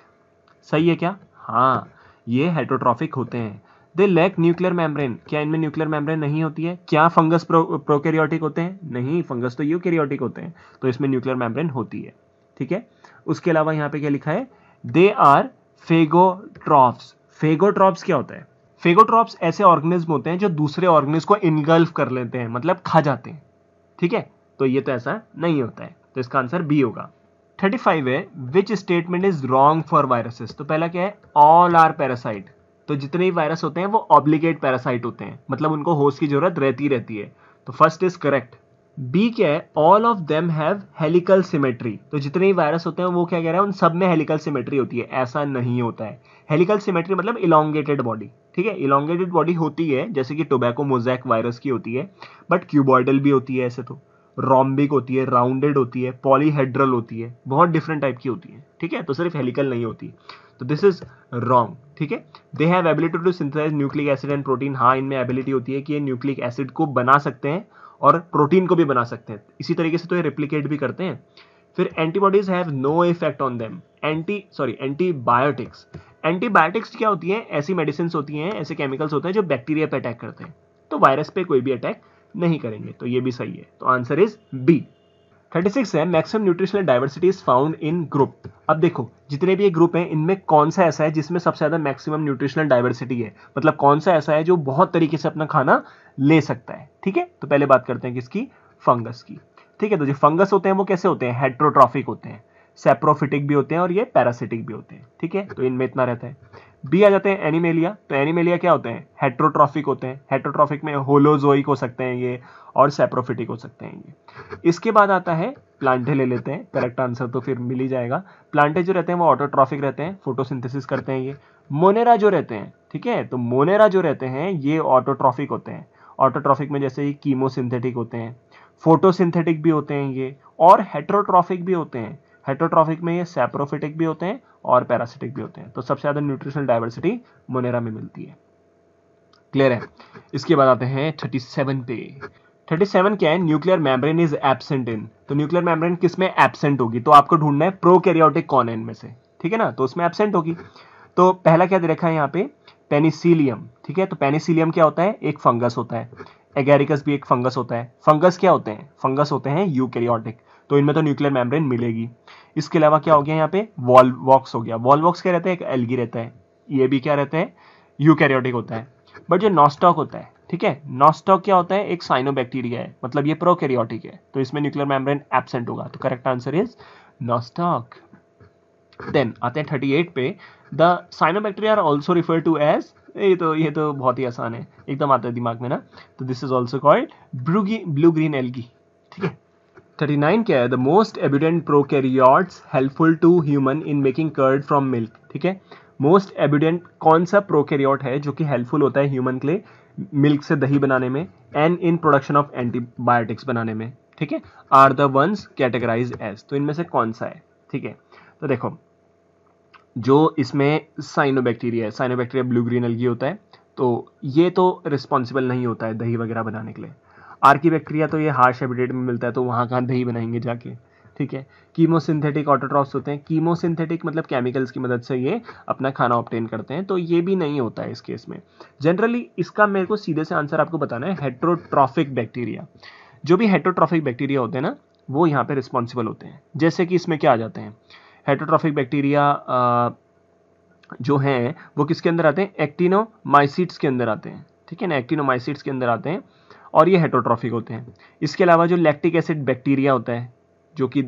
सही है क्या हाँ ये हेट्रोट्रॉफिक होते हैं दे लैक न्यूक्लियर मेम्ब्रेन क्या इनमें न्यूक्लियर मेम्ब्रेन नहीं होती है क्या फंगस प्रो प्रोकेरियोटिक होते हैं नहीं फंगस तो यूकेरियोटिक होते हैं तो इसमें न्यूक्लियर मेम्ब्रेन होती है ठीक है उसके अलावा यहाँ पे क्या लिखा है दे आर फेगोट्रॉफ्स फेगोट्रॉफ्स क्या होता है फेगोट्रॉप्स ऐसे ऑर्गेनिज्म होते हैं जो दूसरे ऑर्गेनिज्म को इनगल्फ कर लेते हैं मतलब खा जाते हैं ठीक है तो ये तो ऐसा नहीं होता है तो इसका आंसर बी होगा 35 है which statement is wrong for viruses तो पहला क्या है ऑल आर पैरासाइट तो जितने भी वायरस होते हैं वो ऑब्लिगेट पैरासाइट होते हैं मतलब उनको होस्ट की जरूरत रहती रहती है तो फर्स्ट इज करेक्ट बी क्या है all of them have helical symmetry तो जितने भी वायरस होते हैं वो क्या कह रहा है उन सब में हेलिकल सिमेट्री होती है ऐसा नहीं होता है हेलिकल सिमेट्री मतलब इलोंगेटेड बॉडी ठीक है इलोंगेटेड बॉडी होती है जैसे कि टोबैको मोजैक वायरस की होती है बट क्यूबॉइडल भी होती है ऐसे तो रॉम्बिक होती है राउंडेड होती है पॉलीहेड्रल होती है बहुत डिफरेंट टाइप की होती है ठीक है तो सिर्फ हेलिकल नहीं होती तो दिस इज रॉन्ग ठीक है they have ability to synthesize nucleic acid and protein हाँ इनमें एबिलिटी होती है कि ये न्यूक्लिक एसिड को बना सकते हैं और प्रोटीन को भी बना सकते हैं इसी तरीके से तो ये रिप्लीकेट भी करते हैं फिर antibodies have no effect on them anti sorry antibiotics antibiotics क्या होती है ऐसी मेडिसिन होती हैं ऐसे केमिकल्स होते हैं जो बैक्टीरिया पर अटैक करते हैं तो वायरस पे कोई भी अटैक नहीं करेंगे तो ये भी सही है तो answer is B thirty six है maximum nutritional diversity is found in group अब देखो जितने भी ये ग्रुप हैं इनमें कौन सा ऐसा है जिसमें सबसे ज़्यादा मैक्सिमम न्यूट्रिशनल डाइवर्सिटी है मतलब कौन सा ऐसा है जो बहुत तरीके से अपना खाना ले सकता है ठीक है तो पहले बात करते हैं किसकी फंगस की ठीक है तो जो फंगस होते हैं वो कैसे होते हैं हेट्रोट्रॉफिक होते हैं सेप्रोफिटिक भी होते हैं और ये पैरासिटिक भी होते हैं ठीक है तो इनमें इतना रहता है बी आ जाते हैं एनिमेलिया तो एनिमेलिया क्या होते हैं हेट्रोट्रॉफिक होते हैं हेट्रोट्रॉफिक में होलोजोइक हो सकते हैं ये और सेप्रोफिटिक हो सकते हैं ये इसके बाद आता है प्लांटे ले लेते हैं करेक्ट आंसर तो फिर मिल ही जाएगा प्लांटे जो रहते हैं वो ऑटोट्रॉफिक रहते हैं फोटोसिंथेसिस करते हैं ये मोनेरा जो रहते हैं ठीक है तो मोनेरा जो रहते हैं ये ऑटोट्रॉफिक होते हैं ऑटोट्रॉफिक में जैसे ये कीमोसिंथेटिक होते हैं फोटोसिंथेटिक भी होते हैं ये और हेट्रोट्रॉफिक भी होते हैं हेट्रोट्रॉफिक में ये सेप्रोफिटिक भी होते हैं और पैरासिटिक भी होते हैं तो सबसे ज़्यादा न्यूट्रिशनल डाइवर्सिटी मोनेरा में मिलती है क्लियर है इसके बाद आते हैं थर्टी सेवन पे थर्टी सेवन क्या है nuclear membrane is absent in तो न्यूक्लियर मैम्ब्रेन किस में एबसेंट होगी तो आपको ढूंढना है प्रो कैरियोटिक कौन है इनमें से ठीक है ना तो उसमें एबसेंट होगी तो पहला क्या दे रखा है यहाँ पे पेनिसिलियम ठीक है तो पेनिसिलियम क्या होता है एक फंगस होता है एगेरिकस भी एक फंगस होता है फंगस क्या होते हैं फंगस होते हैं यूकैरियोटिक तो इनमें तो न्यूक्लियर मेम्ब्रेन मिलेगी इसके अलावा क्या हो गया यहाँ पे वॉलवॉक्स हो गया वॉल्वॉक्स क्या रहता है एक एलगी रहता है ये भी क्या रहता है यू होता है बट जो नॉस्टॉक होता है ठीक है नॉस्टॉक क्या होता है एक साइनो है मतलब ये प्रोकैरियोटिक है तो इसमें न्यूक्लियर मेम्ब्रेन एबसेंट होगा तो correct answer is Nostoc then आते हैं 38 पे the cyanobacteria are also refer to as ये तो ये तो बहुत ही आसान है एकदम आता है दिमाग में ना तो this is also called blue green algae ठीक है 39 क्या है the most abundant prokaryotes helpful to human in making curd from milk ठीक है मोस्ट एबिडेंट कौन सा प्रोकैरियोट है जो कि हेल्पफुल होता है ह्यूमन के लिए मिल्क से दही बनाने में and in production of antibiotics बनाने में ठीक है are the ones categorize as तो इनमें से कौन सा है ठीक है तो देखो जो इसमें साइनोबैक्टीरिया है साइनोबैक्टीरिया ब्लू ग्रीन अलगी होता है तो ये तो रिस्पॉन्सिबल नहीं होता है दही वगैरह बनाने के लिए आर की बैक्टीरिया तो ये हार्श हैबिटेट में मिलता है तो वहाँ कहाँ दही बनाएंगे जाके ठीक है कीमोसिंथेटिक ऑटोट्रॉप्स होते हैं कीमोसिंथेटिक मतलब केमिकल्स की मदद से ये अपना खाना ऑप्टेन करते हैं तो ये भी नहीं होता है इस केस में जनरली इसका मेरे को सीधे से आंसर आपको बताना है हेट्रोट्रॉफिक बैक्टीरिया जो भी हेट्रोट्रॉफिक बैक्टीरिया होते हैं ना वो यहाँ पे रिस्पॉन्सिबल होते हैं जैसे कि इसमें क्या आ जाते हैं हेट्रोट्रॉफिक बैक्टीरिया जो हैं वो किसके अंदर आते हैं एक्टिनोमाइसिट्स के अंदर आते हैं ठीक है ना एक्टिनोमाइसिट्स के अंदर आते हैं और ये हेटोट्रॉफिक होते हैं इसके अलावा जो लैक्टिक एसिड बैक्टीरिया होता है जो कि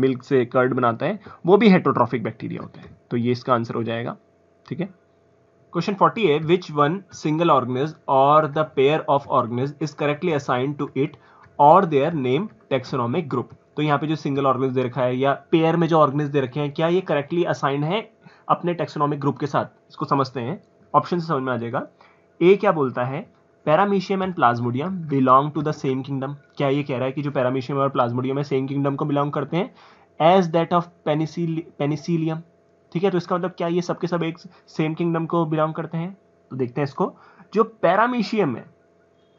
मिल्क से कर्ड बनाता है वो भी हेटोट्रॉफिक बैक्टीरिया होता है तो ये इसका आंसर हो जाएगा ठीक है क्वेश्चन फोर्टी है which one single organism or the pair of organism is correctly assigned to it or their name taxonomic group तो यहाँ पे जो सिंगल ऑर्गेनिज दे रखा है या पेयर में जो ऑर्गेनिज दे रखे हैं क्या ये करेक्टली असाइंड है अपने टेक्सोनॉमिक ग्रुप के साथ इसको समझते हैं ऑप्शन से समझ में आ जाएगा ए क्या बोलता है Paramecium and Plasmodium belong to the same kingdom क्या ये कह रहा है कि जो पैरामीशियम और प्लाज्मोडियम है सेम किंगडम को बिलोंग करते हैं एज दैट ऑफ पेनिसिलियम ठीक है तो इसका मतलब क्या ये सबके सब एक सेम किंगडम को बिलोंग करते हैं तो देखते हैं इसको जो पैरामीशियम है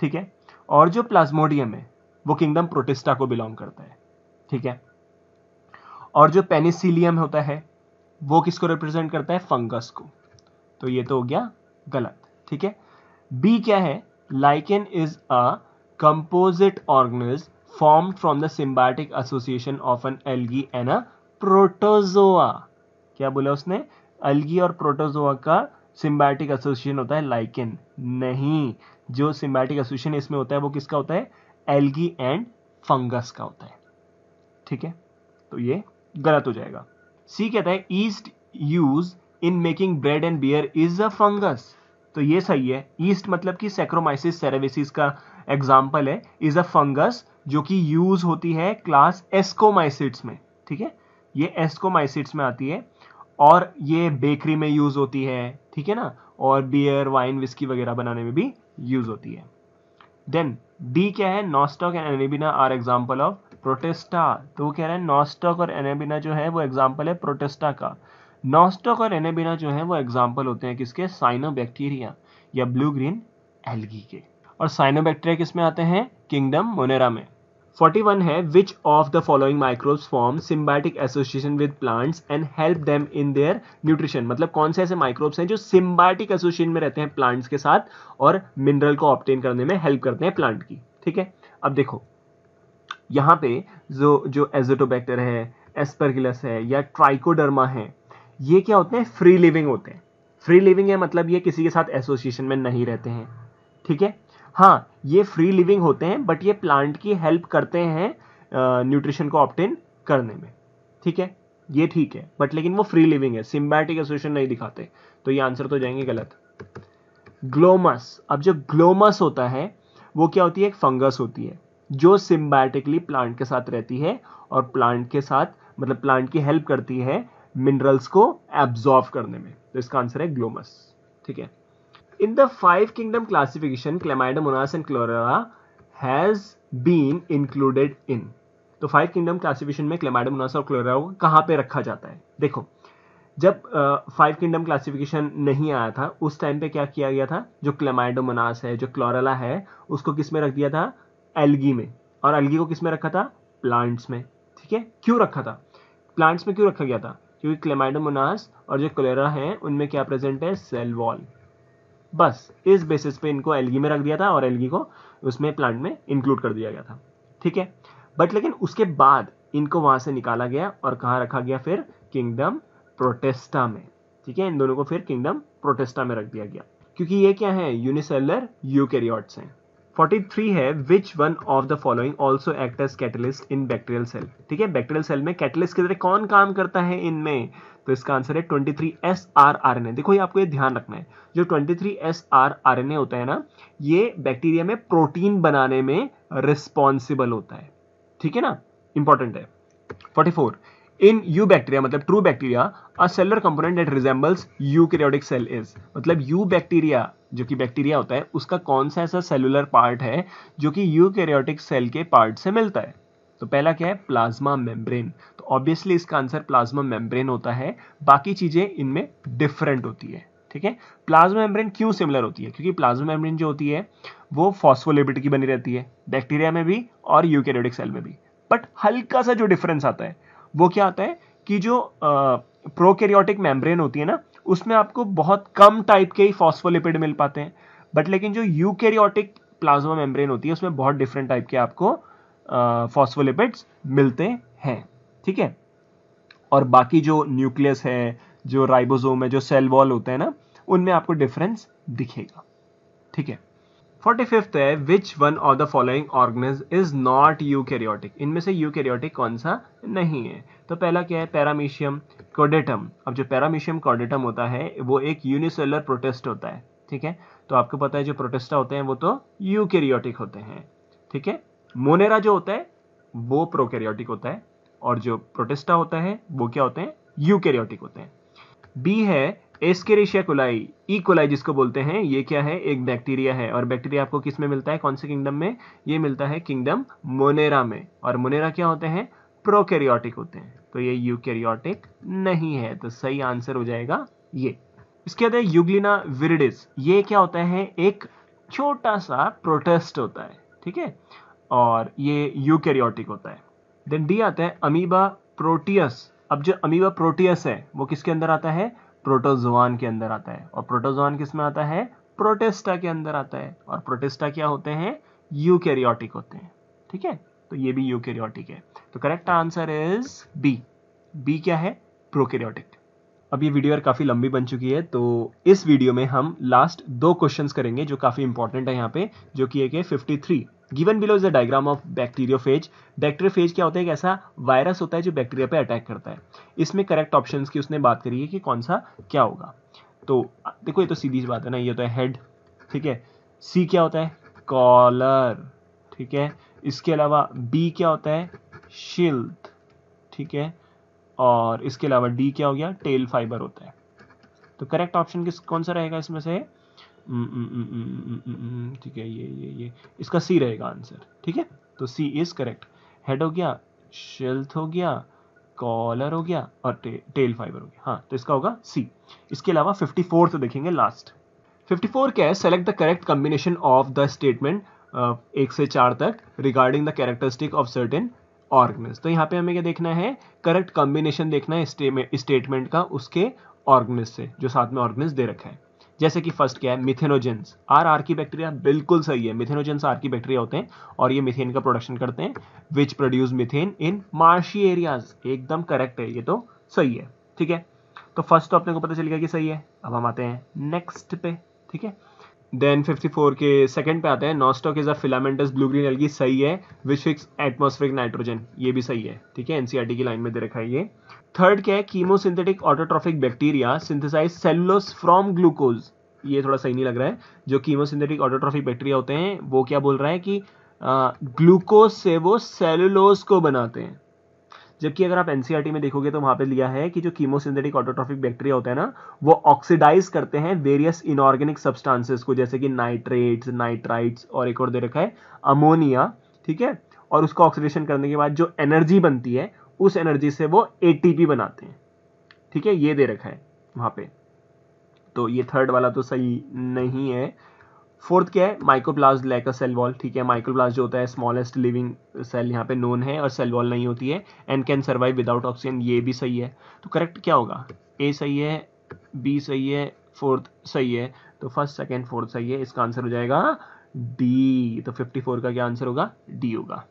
ठीक है और जो प्लाज्मोडियम है वो किंगडम प्रोटिस्टा को बिलोंग करता है ठीक है और जो पेनिसिलियम होता है वो किसको रिप्रेजेंट करता है फंगस को तो ये तो हो गया गलत ठीक है बी क्या है Lichen is a composite organism formed from the symbiotic association of an algae and a protozoa. क्या बोला उसने एलगी और प्रोटोजोआ का सिम्बायोटिक एसोसिएशन होता है लाइकिन नहीं जो सिम्बायोटिक एसोसिएशन इसमें होता है वो किसका होता है एलगी एंड फंगस का होता है ठीक है तो ये गलत हो जाएगा सी कहता है yeast use in making bread and beer is a fungus तो ये सही है ईस्ट मतलब कि सेक्रोमाइसिस सेरेविसिस का एग्जाम्पल है इज अ फंगस जो कि यूज होती है क्लास एस्कोमाइसिट्स में ठीक है ये एस्कोमाइसिट्स में आती है और ये बेकरी में यूज होती है ठीक है ना और बियर वाइन विस्की वगैरह बनाने में भी यूज होती है देन डी क्या है Nostoc and Anabaena are example of Protista तो वो कह रहे हैं नॉस्टॉक और एनेबिना जो है वो एग्जाम्पल है प्रोटेस्टा का नॉस्टॉक और एनेबिना जो है वो एग्जाम्पल होते हैं किसके साइनोबैक्टीरिया या ब्लू ग्रीन एल्गी के और साइनोबैक्टीरिया किसमें आते हैं किंगडम मोनेरा में 41 है which of the following microbes form symbiotic association with plants and help them in their nutrition मतलब कौन से ऐसे माइक्रोब्स हैं जो सिम्बायोटिक एसोसिएशन में रहते हैं प्लांट्स के साथ और मिनरल को ऑप्टेन करने में हेल्प करते हैं प्लांट की ठीक है अब देखो यहाँ पे जो जो एजोटोबैक्टर है एस्परगिलस है या ट्राइकोडर्मा है ये क्या होते हैं फ्री लिविंग होते हैं फ्री लिविंग है मतलब ये किसी के साथ एसोसिएशन में नहीं रहते हैं ठीक है हाँ ये फ्री लिविंग होते हैं बट ये प्लांट की हेल्प करते हैं न्यूट्रिशन को ऑप्टेन करने में ठीक है ये ठीक है बट लेकिन वो फ्री लिविंग है सिम्बैटिक एसोसिएशन नहीं दिखाते तो ये आंसर तो जाएंगे गलत ग्लोमस अब जो ग्लोमस होता है वो क्या होती है एक फंगस होती है जो सिम्बैटिकली प्लांट के साथ रहती है और प्लांट के साथ मतलब प्लांट की हेल्प करती है मिनरल्स को एब्जॉर्व करने में तो इसका आंसर है ग्लोमस ठीक है in the five kingdom classification Chlamydomonas and Chlorella has been included in तो फाइव किंगडम क्लासिफिकेशन में क्लेमाइडा और क्लोरेरा को कहां पे रखा जाता है देखो जब फाइव किंगडम क्लासिफिकेशन नहीं आया था उस टाइम पे क्या किया गया था जो क्लेमाइडोमोनास है जो क्लोरेला है उसको किस में रख दिया था एल्गी में और एल्गी को किस में रखा था प्लांट्स में ठीक है क्यों रखा था प्लांट्स में क्यों रखा गया था क्योंकि क्लेमाइडोमोनास और जो कोलेरा है उनमें क्या प्रेजेंट है सेल वॉल बस इस बेसिस पे इनको एलगी में रख दिया था और एलगी को उसमें प्लांट में इंक्लूड कर दिया गया था ठीक है बट लेकिन उसके बाद इनको वहां से निकाला गया और कहाँ रखा गया फिर किंगडम प्रोटेस्टा में ठीक है इन दोनों को फिर किंगडम प्रोटेस्टा में रख दिया गया क्योंकि ये क्या है यूनिसेलर यूकेरियोट्स हैं 43 है which one of the following also act as catalyst in bacterial cell ठीक है बैक्टीरियल सेल में कैटलिस्ट के जरिए कौन काम करता है इनमें तो इसका आंसर है 23 S R R N A देखो ये आपको ये ध्यान रखना है जो 23 S R R N A होता है ना ये बैक्टीरिया में प्रोटीन बनाने में रिस्पॉन्सिबल होता है ठीक है ना इंपॉर्टेंट है 44 इन यू बैक्टीरिया मतलब true bacteria a cellular component that resembles eukaryotic cell is मतलब यू बैक्टीरिया जो कि बैक्टीरिया होता है उसका कौन सा ऐसा सेलुलर पार्ट है जो कि यूकैरियोटिक सेल के पार्ट से मिलता है तो पहला क्या है प्लाज्मा मेम्ब्रेन तो ऑब्वियसली इसका आंसर प्लाज्मा मेम्ब्रेन होता है बाकी चीजें इनमें डिफरेंट होती है ठीक है प्लाज्मा मेम्ब्रेन क्यों सिमिलर होती है क्योंकि प्लाज्मा मेम्ब्रेन जो होती है वो फॉस्फोलिपिड की बनी रहती है बैक्टीरिया में भी और यूकैरियोटिक सेल में भी बट हल्का सा जो डिफरेंस आता है वो क्या होता है कि जो प्रोकैरियोटिक मेम्ब्रेन होती है ना उसमें आपको बहुत कम टाइप के ही फॉस्फोलिपिड मिल पाते हैं बट लेकिन जो यूकैरियोटिक प्लाज्मा मेम्ब्रेन होती है उसमें बहुत डिफरेंट टाइप के आपको फॉस्फोलिपिड्स मिलते हैं ठीक है और बाकी जो न्यूक्लियस है जो राइबोसोम है जो सेल वॉल होते हैं ना उनमें आपको डिफरेंस दिखेगा ठीक है फोर्टी फिफ्थ है which one of the following organism is not eukaryotic इनमें से यूकैरियोटिक कौन सा नहीं है तो पहला क्या है पैरामीशियम कॉडेटम अब जो पैरामीशियम कॉडेटम होता है वो एक यूनिसेलर प्रोटेस्ट होता है ठीक है तो आपको पता है जो प्रोटेस्टा होते हैं वो तो यूकैरियोटिक होते हैं ठीक है मोनेरा जो होता है वो प्रोकैरियोटिक होता है और जो प्रोटेस्टा होता है वो क्या होते हैं यूकैरियोटिक होते हैं बी है एस्केरेशिया कोलाई ई कोलाई जिसको बोलते हैं ये क्या है एक बैक्टीरिया है और बैक्टीरिया आपको किस में मिलता है कौन से किंगडम में ये मिलता है किंगडम मोनेरा में और मोनेरा क्या होते हैं प्रोकैरियोटिक होते हैं तो ये यूकैरियोटिक नहीं है तो सही आंसर हो जाएगा ये इसके बाद यूग्लिना विरिडिस ये क्या होता है एक छोटा सा प्रोटेस्ट होता है ठीक है और ये यूकैरियोटिक होता है देन डी आता है अमीबा प्रोटियस अब जो अमीबा प्रोटियस है वो किसके अंदर आता है प्रोटोजोआन के अंदर आता है और प्रोटोजोआन किस में आता है प्रोटेस्टा के अंदर आता है और प्रोटेस्टा क्या होते हैं यूकैरियोटिक होते हैं ठीक है तो ये भी यूकैरियोटिक है तो correct answer is B B क्या है प्रोकैरियोटिक अब ये वीडियो यार काफ़ी लंबी बन चुकी है तो इस वीडियो में हम लास्ट दो क्वेश्चंस करेंगे जो काफ़ी इंपॉर्टेंट है यहाँ पे जो कि एक है 53 given below is the diagram of bacteriophage bacteriophage क्या होता है एक ऐसा वायरस होता है जो बैक्टीरिया पे अटैक करता है इसमें करेक्ट ऑप्शन की उसने बात करी है कि कौन सा क्या होगा तो देखो ये तो सीधी बात है ना ये होता तो है हेड ठीक है सी क्या होता है कॉलर ठीक है इसके अलावा बी क्या होता है शिल्थ ठीक है और इसके अलावा डी क्या हो गया टेल फाइबर होता है तो करेक्ट ऑप्शन किस कौन सा रहेगा इसमें से Mm, mm, mm, ठीक है ये ये ये इसका सी रहेगा आंसर ठीक है तो सी इज करेक्ट हेड हो गया शेल्थ हो गया कॉलर हो गया और टे, टेल फाइबर हो गया हाँ तो इसका होगा सी इसके अलावा फिफ्टी फोर्थ देखेंगे लास्ट फिफ्टी फोर क्या है select the correct combination of the statement एक से चार तक regarding the characteristic of certain organisms तो यहाँ पे हमें क्या देखना है करेक्ट कॉम्बिनेशन देखना है स्टेटमेंट का उसके ऑर्गनिज से जो साथ में ऑर्गनिज दे रखा है जैसे कि फर्स्ट क्या है methanogens are archaebacteria बिल्कुल सही है मिथेनोजेंस आर की बैक्टीरिया होते हैं और ये मिथेन का प्रोडक्शन करते हैं which produce methane in marshy areas एकदम करेक्ट है ये तो सही है ठीक है तो फर्स्ट तो अपने को पता चल गया कि सही है अब हम आते हैं नेक्स्ट पे ठीक है देन 54 के सेकंड पे आते हैं Nostoc is a filamentous blue green algae सही है विच फिक्स एटमोस्फेरिक नाइट्रोजन ये भी सही है ठीक है एनसीआरटी e की लाइन में दे रखा है ये थर्ड क्या है chemosynthetic autotrophic bacteria synthesize cellulose from glucose ये थोड़ा सही नहीं लग रहा है जो कीमोसिंथेटिक ऑटोट्रॉफिक बैक्टीरिया होते हैं वो क्या बोल रहा है कि ग्लूकोज से वो सेलुलोज को बनाते हैं जबकि अगर आप एनसीईआरटी e में देखोगे तो वहां पे लिया है कि जो कीमोसिंथेटिक ऑटोट्रॉफिक बैक्टीरिया होता है ना वो ऑक्सीडाइज करते हैं वेरियस इनऑर्गेनिक सब्सटेंसेस को जैसे कि नाइट्रेट्स नाइट्राइट्स और एक और दे रखा है अमोनिया ठीक है और उसको ऑक्सीडेशन करने के बाद जो एनर्जी बनती है उस एनर्जी से वो एटीपी बनाते हैं ठीक है ये दे रखा है वहां पे तो ये थर्ड वाला तो सही नहीं है फोर्थ क्या है mycoplasma lack a cell wall ठीक है माइक्रोप्लास्ट जो होता है स्मॉलेस्ट लिविंग सेल यहाँ पे नोन है और सेल वॉल नहीं होती है and can survive without oxygen ये भी सही है तो करेक्ट क्या होगा ए सही है बी सही है फोर्थ सही है तो फर्स्ट सेकेंड फोर्थ सही है इसका आंसर हो जाएगा डी तो फिफ्टी का क्या आंसर होगा डी होगा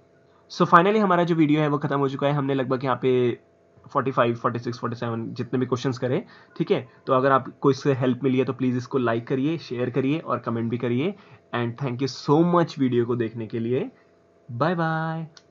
सो so, फाइनली हमारा जो वीडियो है वो खत्म हो चुका है हमने लगभग यहाँ पे 45, 46, 47 जितने भी क्वेश्चंस करें ठीक है तो अगर आपको इससे हेल्प मिली है तो प्लीज़ इसको लाइक करिए शेयर करिए और कमेंट भी करिए and thank you so much video को देखने के लिए बाय बाय